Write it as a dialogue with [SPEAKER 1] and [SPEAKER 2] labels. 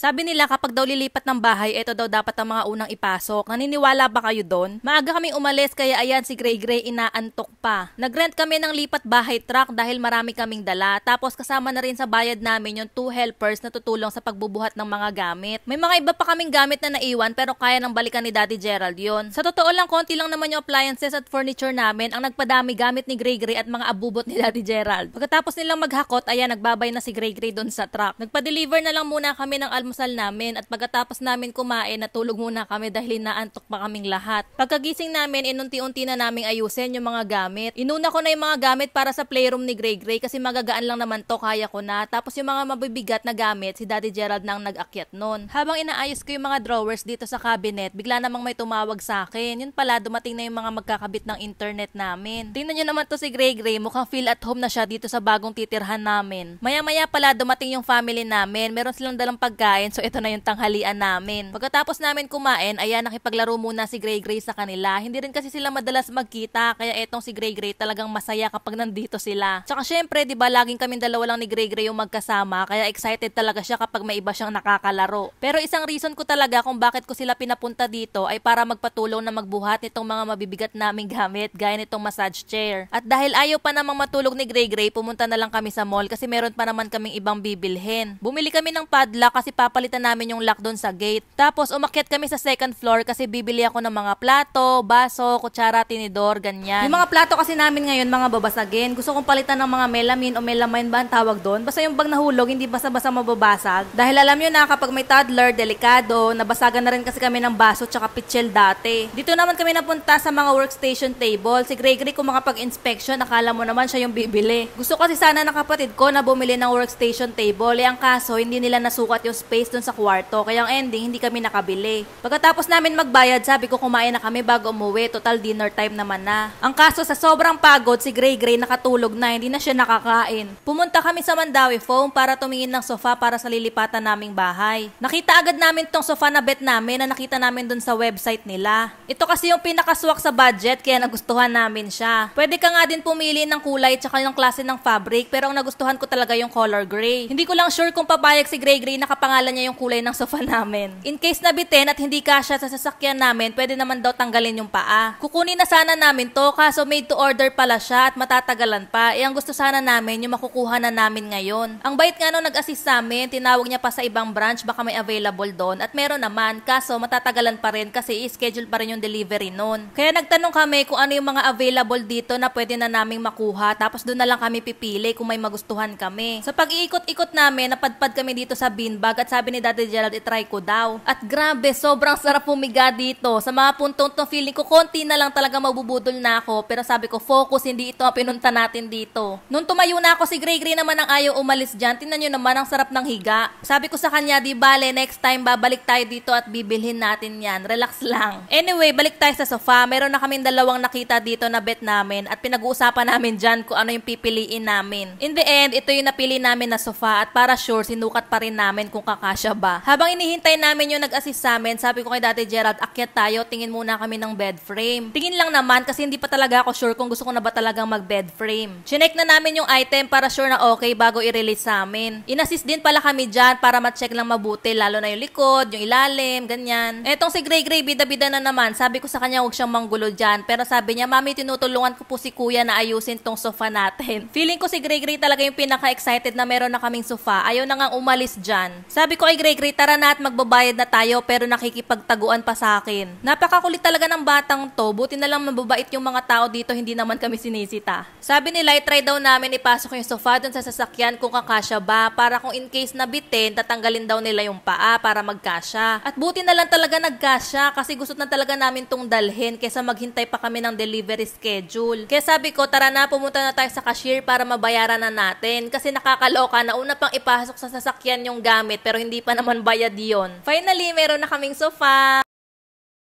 [SPEAKER 1] Sabi nila kapag daw lilipat ng bahay, ito daw dapat ang mga unang ipasok. Naniniwala ba kayo doon? Maaga kaming umalis kaya ayan si Grey Grey inaantok pa. Nagrent kami ng lipat bahay truck dahil marami kaming dala. Tapos kasama na rin sa bayad namin yung two helpers na tutulong sa pagbubuhat ng mga gamit. May mga iba pa kaming gamit na naiwan pero kaya nang balikan ni Daddy Gerald yon. Sa totoo lang, konti lang naman yung appliances at furniture namin ang nagpadami gamit ni Grey Grey at mga abubot ni Daddy Gerald. Pagkatapos nilang maghakot, ayan nagbabay na si Grey Grey doon sa truck. Nagpa-deliver na lang muna kami ng alm almusal namin at pagkatapos namin kumain natulog muna kami dahil inaantok pa kaming lahat. Pagkagising namin inunti-unti eh, na naming ayusin yung mga gamit. Inuna ko na yung mga gamit para sa playroom ni Grey Grey kasi magagaan lang naman to kaya ko na. Tapos yung mga mabibigat na gamit si Daddy Gerald nang nag-akyat nun. Habang inaayos ko yung mga drawers dito sa cabinet bigla namang may tumawag sa akin. Yun pala dumating na yung mga magkakabit ng internet namin. Tingnan nyo naman to si Grey Grey mukhang feel at home na siya dito sa bagong titirhan namin. Maya-maya pala dumating yung family namin. Meron silang dalang pagkain kumain. So, ito na yung tanghalian namin. Pagkatapos namin kumain, ayan, nakipaglaro muna si Grey Grey sa kanila. Hindi rin kasi sila madalas magkita, kaya etong si Grey Grey talagang masaya kapag nandito sila. Tsaka syempre, di ba, laging kaming dalawa lang ni Grey Grey yung magkasama, kaya excited talaga siya kapag may iba siyang nakakalaro. Pero isang reason ko talaga kung bakit ko sila pinapunta dito ay para magpatulong na magbuhat nitong mga mabibigat naming gamit, gaya nitong massage chair. At dahil ayaw pa namang matulog ni Grey Grey, pumunta na lang kami sa mall kasi meron pa naman kaming ibang bibilhin. Bumili kami ng padla kasi papa papalitan namin yung lock doon sa gate. Tapos umakyat kami sa second floor kasi bibili ako ng mga plato, baso, kutsara, tinidor, ganyan. Yung mga plato kasi namin ngayon, mga babasagin. Gusto kong palitan ng mga melamine o melamine ba ang tawag doon? Basta yung bag nahulog, hindi basta-basta mababasag. Dahil alam nyo na kapag may toddler, delikado, nabasagan na rin kasi kami ng baso tsaka pitchel dati. Dito naman kami napunta sa mga workstation table. Si Gregory kung makapag-inspection, akala mo naman siya yung bibili. Gusto kasi sana ng kapatid ko na bumili ng workstation table. Eh ang kaso, hindi nila nasukat yung space place doon sa kwarto. Kaya ang ending, hindi kami nakabili. Pagkatapos namin magbayad, sabi ko kumain na kami bago umuwi. Total dinner time naman na. Ang kaso sa sobrang pagod, si Grey Grey nakatulog na, hindi na siya nakakain. Pumunta kami sa Mandawi Foam para tumingin ng sofa para sa lilipatan naming bahay. Nakita agad namin tong sofa na bet namin na nakita namin doon sa website nila. Ito kasi yung pinakaswak sa budget kaya nagustuhan namin siya. Pwede ka nga din pumili ng kulay tsaka yung klase ng fabric pero ang nagustuhan ko talaga yung color gray. Hindi ko lang sure kung papayag si Grey Grey na kapangalan pangalan niya yung kulay ng sofa namin. In case na bitin at hindi kasya sa sasakyan namin, pwede naman daw tanggalin yung paa. Kukunin na sana namin to, kaso made to order pala siya at matatagalan pa. Eh, ang gusto sana namin yung makukuha na namin ngayon. Ang bait nga nung nag-assist sa amin, tinawag niya pa sa ibang branch, baka may available doon. At meron naman, kaso matatagalan pa rin kasi i-schedule pa rin yung delivery noon. Kaya nagtanong kami kung ano yung mga available dito na pwede na naming makuha, tapos doon na lang kami pipili kung may magustuhan kami. Sa pag-iikot-ikot namin, napadpad kami dito sa beanbag at sabi ni Daddy Gerald, itry ko daw. At grabe, sobrang sarap humiga dito. Sa mga puntong to, feeling ko, konti na lang talaga mabubudol na ako. Pero sabi ko, focus, hindi ito ang pinunta natin dito. Nung tumayo na ako, si Grey Grey naman ang ayaw umalis dyan. Tinan nyo naman, ang sarap ng higa. Sabi ko sa kanya, di bale, next time babalik tayo dito at bibilhin natin yan. Relax lang. Anyway, balik tayo sa sofa. Meron na kaming dalawang nakita dito na bet namin at pinag-uusapan namin dyan kung ano yung pipiliin namin. In the end, ito yung napili namin na sofa at para sure, sinukat pa rin namin kung kakain kakasya ba? Habang inihintay namin yung nag-assist sa amin, sabi ko kay Dati Gerald, akyat tayo, tingin muna kami ng bed frame. Tingin lang naman kasi hindi pa talaga ako sure kung gusto ko na ba talaga mag-bed frame. Chinek na namin yung item para sure na okay bago i-release sa amin. Inassist din pala kami dyan para ma-check lang mabuti, lalo na yung likod, yung ilalim, ganyan. Etong si Gray Gray, bida-bida na naman. Sabi ko sa kanya, huwag siyang manggulo dyan. Pero sabi niya, Mami, tinutulungan ko po si Kuya na ayusin tong sofa natin. Feeling ko si Gray Gray talaga yung pinaka-excited na meron na kaming sofa. Ayaw na nga umalis dyan. Sabi sabi ko, ay Gregory, tara na at magbabayad na tayo pero nakikipagtaguan pa sa akin. Napakakulit talaga ng batang to. Buti na lang mababait yung mga tao dito, hindi naman kami sinisita. Sabi nila, try daw namin ipasok yung sofa dun sa sasakyan kung kakasya ba para kung in case na bitin, tatanggalin daw nila yung paa para magkasya. At buti na lang talaga nagkasya kasi gusto na talaga namin tong dalhin kesa maghintay pa kami ng delivery schedule. Kaya sabi ko, tara na, pumunta na tayo sa cashier para mabayaran na natin kasi nakakaloka na una pang ipasok sa sasakyan yung gamit pero hindi pa naman bayad yon. Finally, meron na kaming sofa.